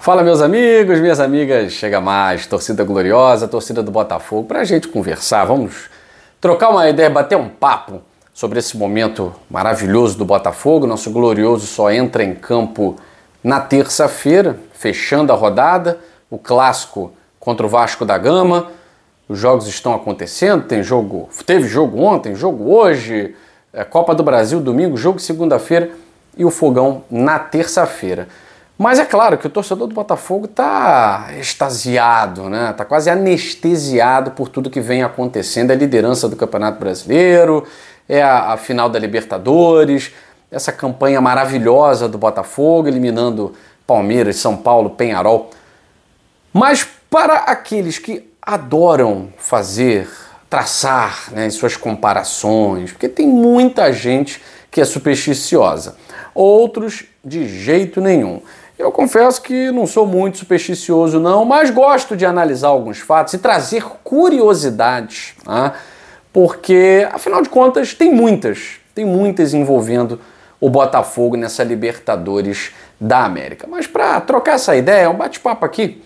Fala, meus amigos, minhas amigas. Chega mais, torcida gloriosa, torcida do Botafogo, para a gente conversar. Vamos trocar uma ideia, bater um papo sobre esse momento maravilhoso do Botafogo. Nosso glorioso só entra em campo na terça-feira, fechando a rodada. O clássico contra o Vasco da Gama. Os jogos estão acontecendo. Tem jogo, teve jogo ontem, jogo hoje. É Copa do Brasil domingo, jogo segunda-feira e o fogão na terça-feira. Mas é claro que o torcedor do Botafogo está extasiado, né? Está quase anestesiado por tudo que vem acontecendo. É a liderança do Campeonato Brasileiro, é a, a final da Libertadores, essa campanha maravilhosa do Botafogo, eliminando Palmeiras, São Paulo, Penharol. Mas para aqueles que adoram fazer, traçar né, suas comparações, porque tem muita gente que é supersticiosa, outros de jeito nenhum. Eu confesso que não sou muito supersticioso, não, mas gosto de analisar alguns fatos e trazer curiosidades, né? porque, afinal de contas, tem muitas, tem muitas envolvendo o Botafogo nessa Libertadores da América. Mas para trocar essa ideia, um bate-papo aqui,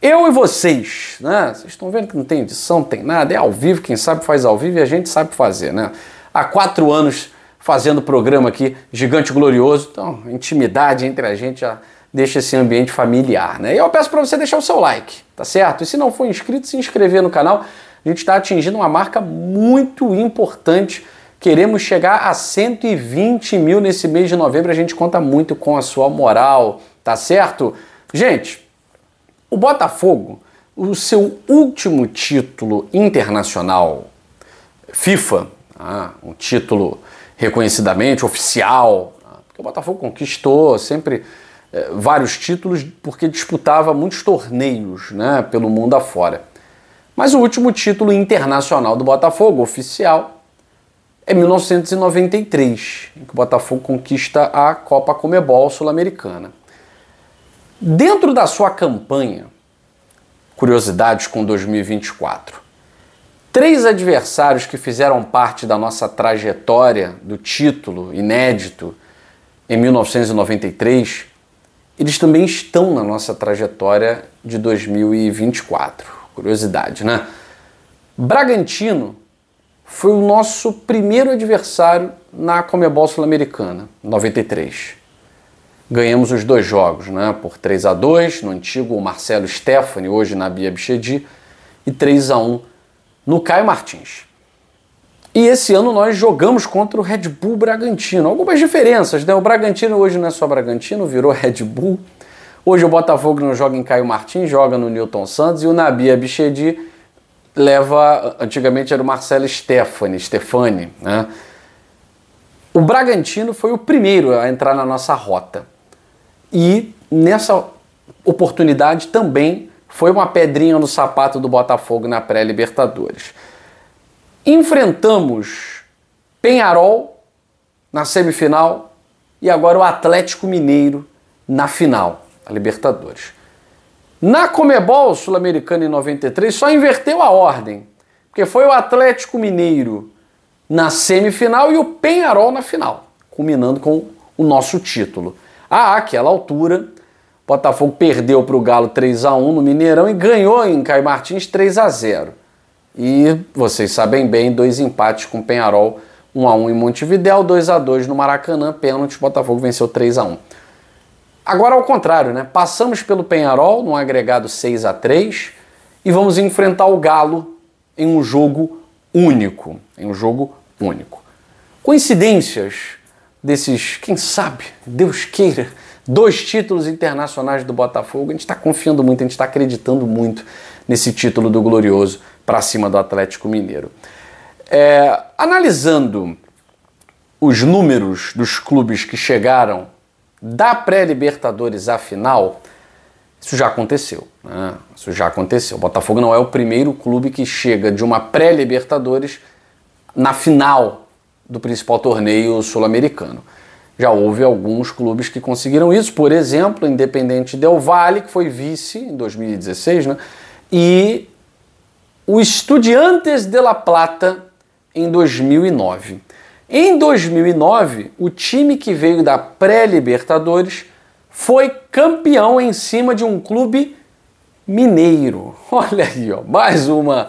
eu e vocês, né? Vocês estão vendo que não tem edição, não tem nada, é ao vivo, quem sabe faz ao vivo e a gente sabe fazer, né? Há quatro anos fazendo programa aqui, Gigante Glorioso, então intimidade entre a gente já deixa esse ambiente familiar, né? E eu peço para você deixar o seu like, tá certo? E se não for inscrito, se inscrever no canal. A gente está atingindo uma marca muito importante. Queremos chegar a 120 mil nesse mês de novembro. A gente conta muito com a sua moral, tá certo? Gente, o Botafogo, o seu último título internacional FIFA, tá? um título reconhecidamente oficial, tá? que o Botafogo conquistou sempre eh, vários títulos porque disputava muitos torneios né, pelo mundo afora. Mas o último título internacional do Botafogo, oficial, é 1993, em que o Botafogo conquista a Copa Comebol Sul-Americana. Dentro da sua campanha, curiosidades com 2024, três adversários que fizeram parte da nossa trajetória do título inédito em 1993 eles também estão na nossa trajetória de 2024. Curiosidade, né? Bragantino foi o nosso primeiro adversário na Comebol Sul-Americana, 93. Ganhamos os dois jogos, né? Por 3 a 2 no antigo Marcelo Stefani, hoje na Bia Bichedi, e 3 a 1 no Caio Martins. E esse ano nós jogamos contra o Red Bull Bragantino. Algumas diferenças, né? O Bragantino hoje não é só Bragantino, virou Red Bull. Hoje o Botafogo não joga em Caio Martins, joga no Newton Santos. E o Nabi Abichedi leva... Antigamente era o Marcelo Stefani, Stefani, né? O Bragantino foi o primeiro a entrar na nossa rota. E nessa oportunidade também foi uma pedrinha no sapato do Botafogo na pré-Libertadores enfrentamos Penharol na semifinal e agora o Atlético Mineiro na final da Libertadores. Na Comebol Sul-Americana em 93 só inverteu a ordem, porque foi o Atlético Mineiro na semifinal e o Penharol na final, culminando com o nosso título. Ah, àquela altura, Botafogo perdeu para o Galo 3 a 1 no Mineirão e ganhou em Caio Martins 3 a 0. E vocês sabem bem, dois empates com o Penharol, 1 a 1 em Montevidéu, 2 a 2 no Maracanã, pênalti, Botafogo venceu 3 a 1. Agora ao contrário, né? Passamos pelo Penharol num agregado 6 a 3 e vamos enfrentar o Galo em um jogo único, em um jogo único. Coincidências desses, quem sabe, Deus queira, dois títulos internacionais do Botafogo. A gente está confiando muito, a gente está acreditando muito nesse título do Glorioso para cima do Atlético Mineiro. É, analisando os números dos clubes que chegaram da pré-Libertadores à final, isso já aconteceu. Né? Isso já aconteceu. O Botafogo não é o primeiro clube que chega de uma pré-Libertadores na final do principal torneio sul-americano. Já houve alguns clubes que conseguiram isso, por exemplo, Independente Del Valle, que foi vice em 2016, né? e o Estudiantes de La Plata em 2009. Em 2009, o time que veio da pré-Libertadores foi campeão em cima de um clube mineiro. Olha aí, ó, mais uma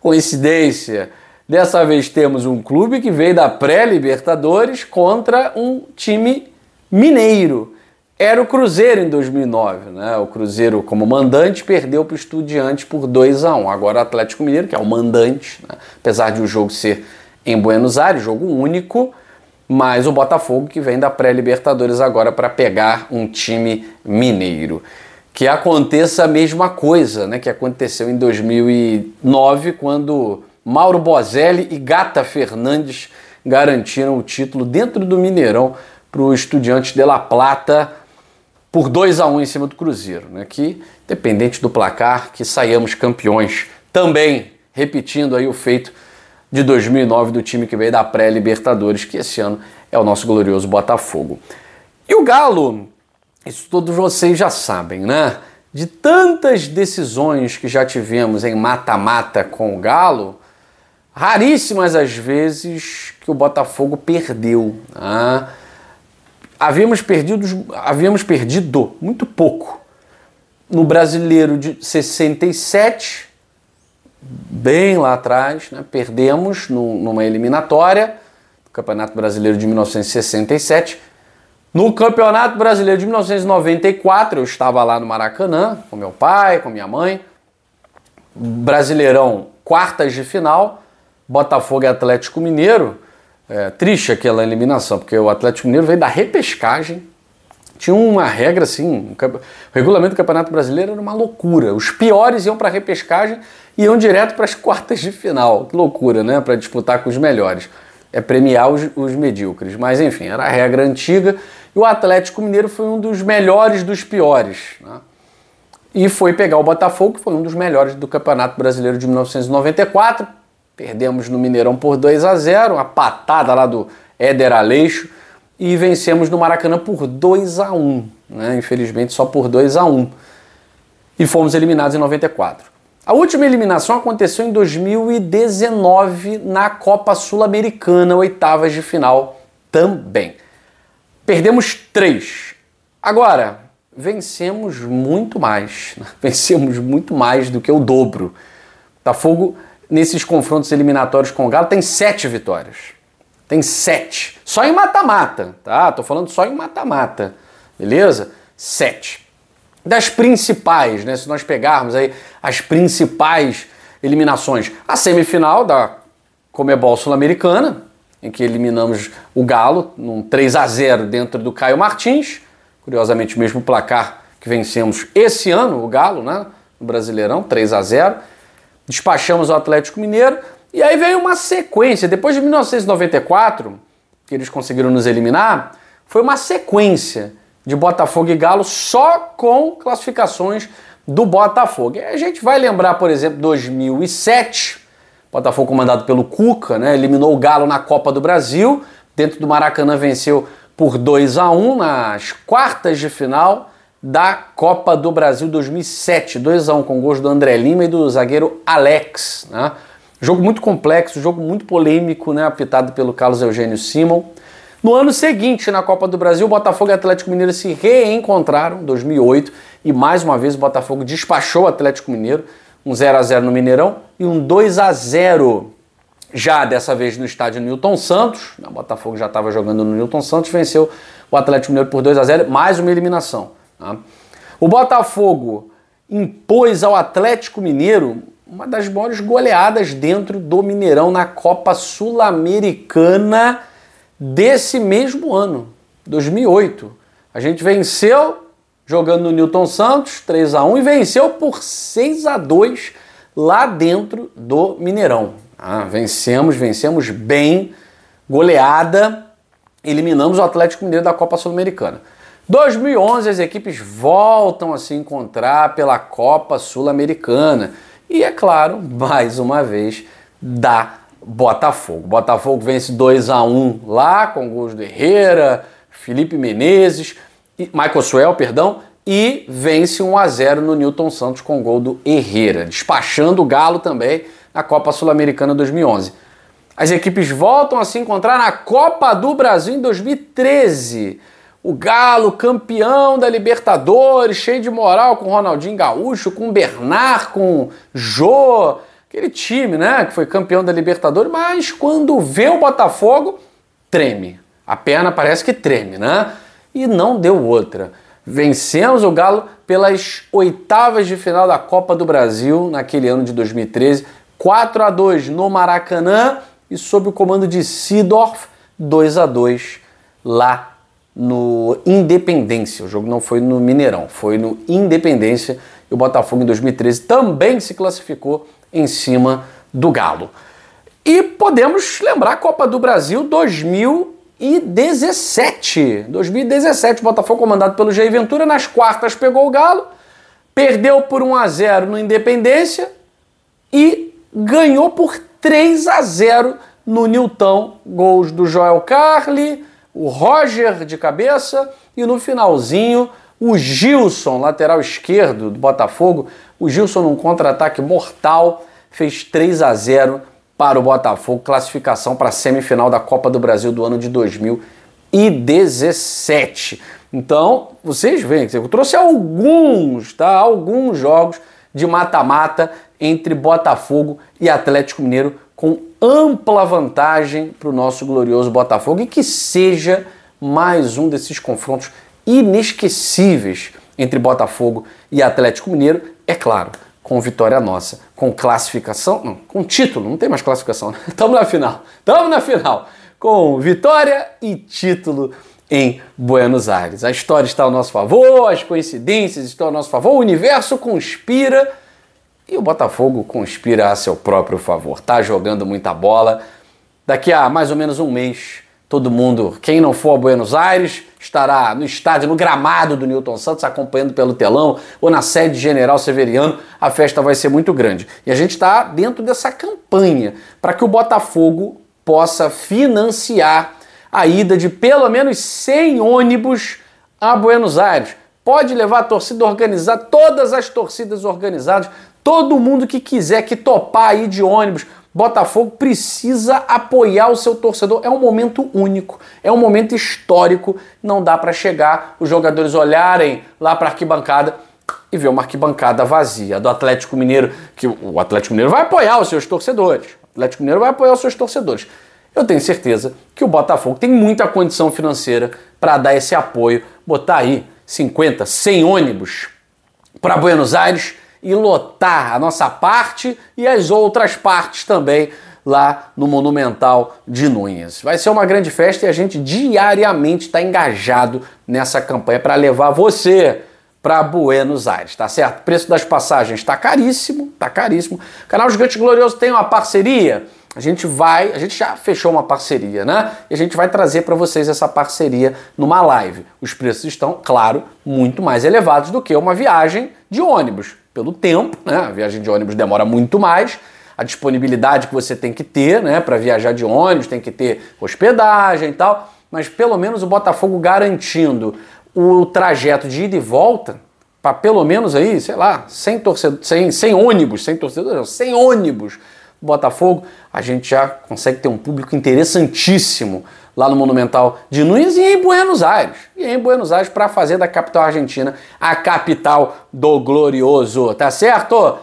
coincidência. Dessa vez temos um clube que veio da pré-Libertadores contra um time mineiro era o Cruzeiro em 2009, né? O Cruzeiro como mandante perdeu para o Estudiantes por 2 a 1. Agora o Atlético Mineiro, que é o mandante, né? apesar de o jogo ser em Buenos Aires, jogo único, mas o Botafogo que vem da pré-Libertadores agora para pegar um time mineiro. Que aconteça a mesma coisa, né, que aconteceu em 2009 quando Mauro Bozelli e Gata Fernandes garantiram o título dentro do Mineirão para o Estudiantes de La Plata por 2 a 1 um em cima do Cruzeiro, né? Que dependente do placar que saíamos campeões, também repetindo aí o feito de 2009 do time que veio da pré-Libertadores, que esse ano é o nosso glorioso Botafogo. E o Galo, isso todos vocês já sabem, né? De tantas decisões que já tivemos em mata-mata com o Galo, raríssimas as vezes que o Botafogo perdeu. Né? havíamos perdido, havíamos perdido muito pouco. No brasileiro de 67, bem lá atrás, né, perdemos no, numa eliminatória, do Campeonato Brasileiro de 1967. No Campeonato Brasileiro de 1994, eu estava lá no Maracanã, com meu pai, com minha mãe. Brasileirão, quartas de final, Botafogo e Atlético Mineiro. É, triste aquela eliminação, porque o Atlético Mineiro veio da repescagem. Tinha uma regra assim, o, o regulamento do Campeonato Brasileiro era uma loucura. Os piores iam para a repescagem e iam direto para as quartas de final. Que loucura, né? Para disputar com os melhores. É premiar os, os medíocres. Mas enfim, era a regra antiga. E o Atlético Mineiro foi um dos melhores dos piores. Né? E foi pegar o Botafogo, que foi um dos melhores do Campeonato Brasileiro de 1994 Perdemos no Mineirão por 2 a 0, a patada lá do Éder Aleixo e vencemos no Maracanã por 2 a 1, né? Infelizmente só por 2 a 1. E fomos eliminados em 94. A última eliminação aconteceu em 2019 na Copa Sul-Americana, oitavas de final também. Perdemos três. Agora, vencemos muito mais. Né? Vencemos muito mais do que o dobro. Botafogo nesses confrontos eliminatórios com o Galo, tem sete vitórias. Tem sete. Só em mata-mata, tá? Tô falando só em mata-mata, beleza? Sete. Das principais, né? Se nós pegarmos aí as principais eliminações, a semifinal da Comebol Sul-Americana, em que eliminamos o Galo num 3 a 0 dentro do Caio Martins, curiosamente o mesmo placar que vencemos esse ano o Galo, né? No Brasileirão, 3 a 0 despachamos o Atlético Mineiro. E aí veio uma sequência. Depois de 1994, que eles conseguiram nos eliminar, foi uma sequência de Botafogo e Galo só com classificações do Botafogo. E a gente vai lembrar, por exemplo, 2007, Botafogo comandado pelo Cuca, né, eliminou o Galo na Copa do Brasil, dentro do Maracanã venceu por 2 a 1 nas quartas de final da Copa do Brasil 2007, 2 a 1 com gols do André Lima e do zagueiro Alex, né? Jogo muito complexo, jogo muito polêmico, né, apitado pelo Carlos Eugênio Simon. No ano seguinte, na Copa do Brasil, Botafogo e Atlético Mineiro se reencontraram, 2008, e mais uma vez o Botafogo despachou o Atlético Mineiro, um 0 a 0 no Mineirão e um 2 a 0 já dessa vez no estádio Newton Santos. O Botafogo já estava jogando no Newton Santos, venceu o Atlético Mineiro por 2 a 0, mais uma eliminação. Tá? O Botafogo impôs ao Atlético Mineiro uma das maiores goleadas dentro do Mineirão na Copa Sul-Americana desse mesmo ano, 2008. A gente venceu jogando no Newton Santos, 3 a 1 e venceu por 6 a 2 lá dentro do Mineirão. Ah, vencemos, vencemos bem, goleada, eliminamos o Atlético Mineiro da Copa Sul-Americana. 2011 as equipes voltam a se encontrar pela Copa Sul-Americana. E é claro, mais uma vez, da Botafogo. Botafogo vence 2 a 1 lá com gols do Herrera, Felipe Menezes, e, Michael Suel, perdão, e vence 1 a 0 no Newton Santos com gol do Herrera, despachando o Galo também na Copa Sul-Americana 2011. As equipes voltam a se encontrar na Copa do Brasil em 2013. O Galo, campeão da Libertadores, cheio de moral com Ronaldinho Gaúcho, com Bernard, com Jô, aquele time, né, que foi campeão da Libertadores, mas quando vê o Botafogo, treme. A perna parece que treme, né? E não deu outra. Vencemos o Galo pelas oitavas de final da Copa do Brasil naquele ano de 2013, 4 a 2 no Maracanã e sob o comando de Sidorf, 2 a 2 lá no Independência. O jogo não foi no Mineirão, foi no Independência. E o Botafogo em 2013 também se classificou em cima do Galo. E podemos lembrar a Copa do Brasil 2017. 2017, o Botafogo comandado pelo Jair Ventura nas quartas pegou o Galo, perdeu por 1 a 0 no Independência e ganhou por 3 a 0 no Nilton, gols do Joel Carli, o Roger de cabeça e no finalzinho o Gilson, lateral esquerdo do Botafogo. O Gilson num contra-ataque mortal fez 3 a 0 para o Botafogo, classificação para a semifinal da Copa do Brasil do ano de 2017. Então, vocês veem eu trouxe alguns, tá? Alguns jogos de mata-mata entre Botafogo e Atlético Mineiro com ampla vantagem para o nosso glorioso Botafogo e que seja mais um desses confrontos inesquecíveis entre Botafogo e Atlético Mineiro, é claro, com vitória nossa, com classificação, não, com título, não tem mais classificação, estamos né? na final, estamos na final, com vitória e título em Buenos Aires. A história está ao nosso favor, as coincidências estão ao nosso favor, o universo conspira e o Botafogo conspira a seu próprio favor. Tá jogando muita bola. Daqui a mais ou menos um mês, todo mundo, quem não for a Buenos Aires, estará no estádio, no gramado do Newton Santos, acompanhando pelo telão ou na sede General Severiano. A festa vai ser muito grande. E a gente está dentro dessa campanha para que o Botafogo possa financiar a ida de pelo menos 100 ônibus a Buenos Aires. Pode levar a torcida organizada, todas as torcidas organizadas Todo mundo que quiser, que topar aí de ônibus, Botafogo precisa apoiar o seu torcedor. É um momento único, é um momento histórico. Não dá para chegar, os jogadores olharem lá para a arquibancada e ver uma arquibancada vazia do Atlético Mineiro, que o Atlético Mineiro vai apoiar os seus torcedores. O Atlético Mineiro vai apoiar os seus torcedores. Eu tenho certeza que o Botafogo tem muita condição financeira para dar esse apoio, botar aí 50, 100 ônibus para Buenos Aires e lotar a nossa parte e as outras partes também lá no Monumental de Nunes. Vai ser uma grande festa e a gente diariamente está engajado nessa campanha para levar você para Buenos Aires, tá certo? O preço das passagens está caríssimo, tá caríssimo. O canal Gigante Glorioso tem uma parceria. A gente vai, a gente já fechou uma parceria, né? E a gente vai trazer para vocês essa parceria numa live. Os preços estão, claro, muito mais elevados do que uma viagem de ônibus pelo tempo, né? A viagem de ônibus demora muito mais, a disponibilidade que você tem que ter, né, para viajar de ônibus, tem que ter hospedagem e tal, mas pelo menos o Botafogo garantindo o trajeto de ida e volta para pelo menos aí, sei lá, sem torcedor, sem, sem ônibus, sem torcedor, sem ônibus, Botafogo, a gente já consegue ter um público interessantíssimo lá no Monumental de Nunes e em Buenos Aires. E em Buenos Aires para fazer da capital argentina a capital do glorioso, tá certo?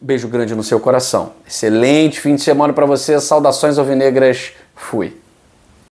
Beijo grande no seu coração. Excelente fim de semana para você. Saudações alvinegras. Fui.